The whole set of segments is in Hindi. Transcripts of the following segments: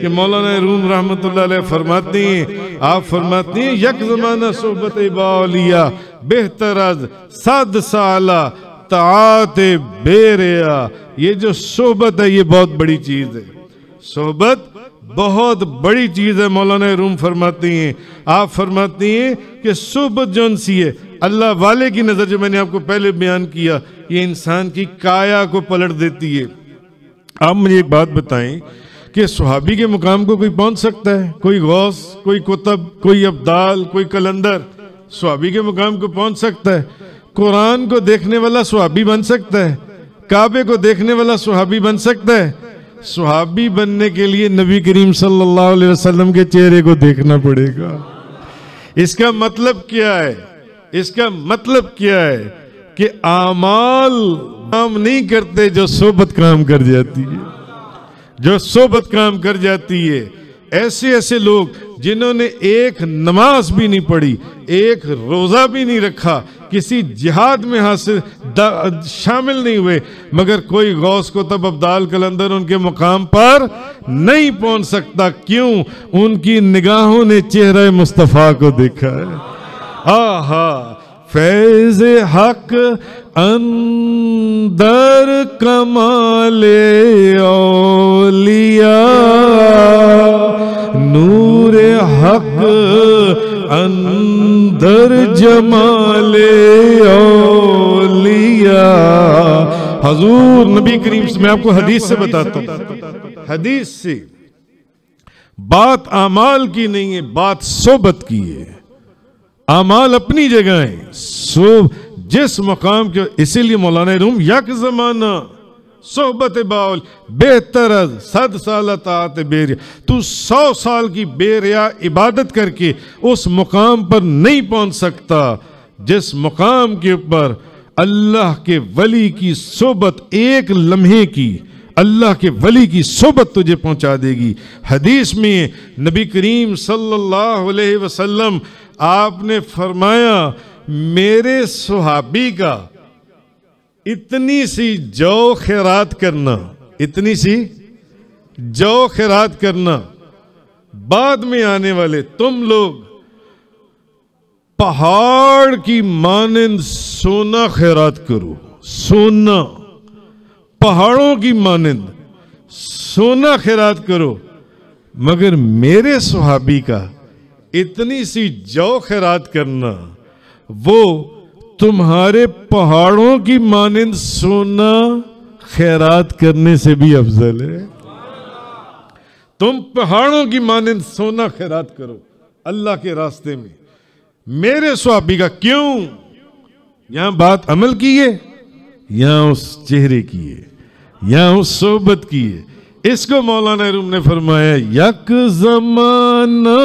कि मौलाना रूम रहमत फरमाते हैं आप फरमाते हैं यक जमाना सोबत बाउलिया बेहतर अज सद साला तात बेरिया ये जो सोबत है ये बहुत बड़ी चीज़ है सोबत बहुत बड़ी चीज़ है मौलाना रूम फरमाती हैं आप फरमाती हैं कि सोबत जौन सी है अल्लाह वाले की नज़र जो मैंने आपको पहले बयान किया ये इंसान की काया को पलट देती है आप मुझे एक बात बताएं कि सुहाबी के मुकाम को कोई पहुंच सकता है कोई गौस कोई कुतब कोई अब्दाल कोई कलंदर सुहाबी के मुकाम को पहुंच सकता है कुरान को देखने वाला सुहाबी बन सकता है काबे को देखने वाला सुहाबी बन सकता है सुहाबी बनने के लिए नबी करीम सल्लल्लाहु अलैहि वसल्लम के चेहरे को देखना पड़ेगा इसका मतलब क्या है इसका मतलब क्या है कि आमाल काम नहीं करते जो सोबत काम कर जाती है जो सोबत काम कर जाती है ऐसे ऐसे लोग जिन्होंने एक नमाज भी नहीं पढ़ी एक रोज़ा भी नहीं रखा किसी जिहाद में हासिल शामिल नहीं हुए मगर कोई गौस को तब अब्दाल कलंदर उनके मुकाम पर नहीं पहुंच सकता क्यों उनकी निगाहों ने चेहरा मुस्तफ़ा को देखा है आहा फैज हक अंदर कमाले औलिया हजूर नबी करीम से मैं आपको हदीस से बताता हूँ हदीस से बात आमाल की नहीं है बात सोबत की है आमाल अपनी जगह है सो जिस मकाम के इसीलिए मौलाना रूम यक जमाना सोहबत बाउल बेहतर सद साल तात बेरिया तू सौ साल की बेरिया इबादत करके उस मुकाम पर नहीं पहुंच सकता जिस मुकाम के ऊपर अल्लाह के वली की सोबत एक लम्हे की अल्लाह के वली की सोबत तुझे पहुंचा देगी हदीस में नबी करीम सल्लल्लाहु अलैहि वसल्लम आपने फरमाया मेरे सुहाबी का इतनी सी जौ खैरात करना इतनी सी जौ खैरात करना बाद में आने वाले तुम लोग पहाड़ की मानंद सोना खैरात करो सोना पहाड़ों की मानंद सोना खैरात करो मगर मेरे सुहाबी का इतनी सी जौ खैरात करना वो तुम्हारे पहाड़ों की मानंद सोना खैरात करने से भी अफजल है तुम पहाड़ों की मानंद सोना खैरात करो अल्लाह के रास्ते में मेरे स्वाबी का क्यों यहां बात अमल की है या उस चेहरे की है या उस सोहबत की है इसको मौलाना रूम ने फरमाया यक जमाना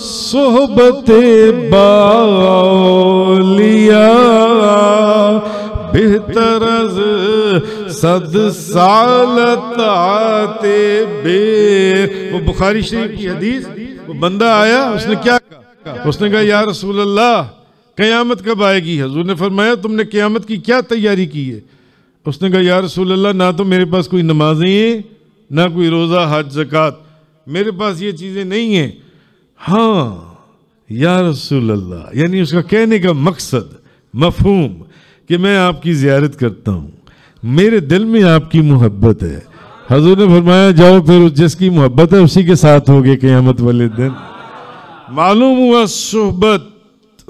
सोहबत बालिया बेहतर सद सालत बे वो बुखारी शरीफ की हदीस वो बंदा आया उसने क्या कहा उसने कहा या रसूल अल्लाह क़यामत कब आएगी हजूर ने फरमाया तुमने क़यामत की क्या तैयारी की है उसने कहा यार रसूल अल्लाह ना तो मेरे पास कोई नमाजें हैं ना कोई रोज़ा हज जक़ात मेरे पास ये चीज़ें नहीं हैं हाँ या रसूल अल्लाह यानी उसका कहने का मकसद मफहूम कि मैं आपकी ज्यारत करता हूँ मेरे दिल में आपकी मोहब्बत है हजूर ने फरमाया जाओ फिर जिसकी मोहब्बत है उसी के साथ होगे क़यामत वाले दिन मालूम हुआ सोहबत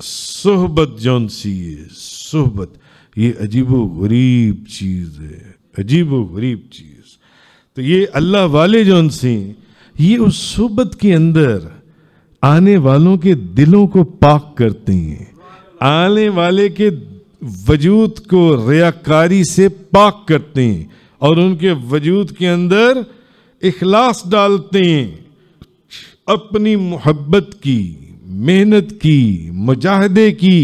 सोहबत जौन सी है सोहबत ये अजीबो गरीब चीज़ है अजीबो गरीब चीज़ तो ये अल्लाह वाले जौन सी ये उस सोहबत के अंदर आने वालों के दिलों को पाक करते हैं आने वाले के वजूद को रियाकारी से पाक करते हैं और उनके वजूद के अंदर इखलास डालते हैं अपनी मोहब्बत की मेहनत की मुजाहदे की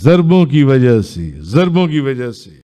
ज़रबों की वजह से ज़रबों की वजह से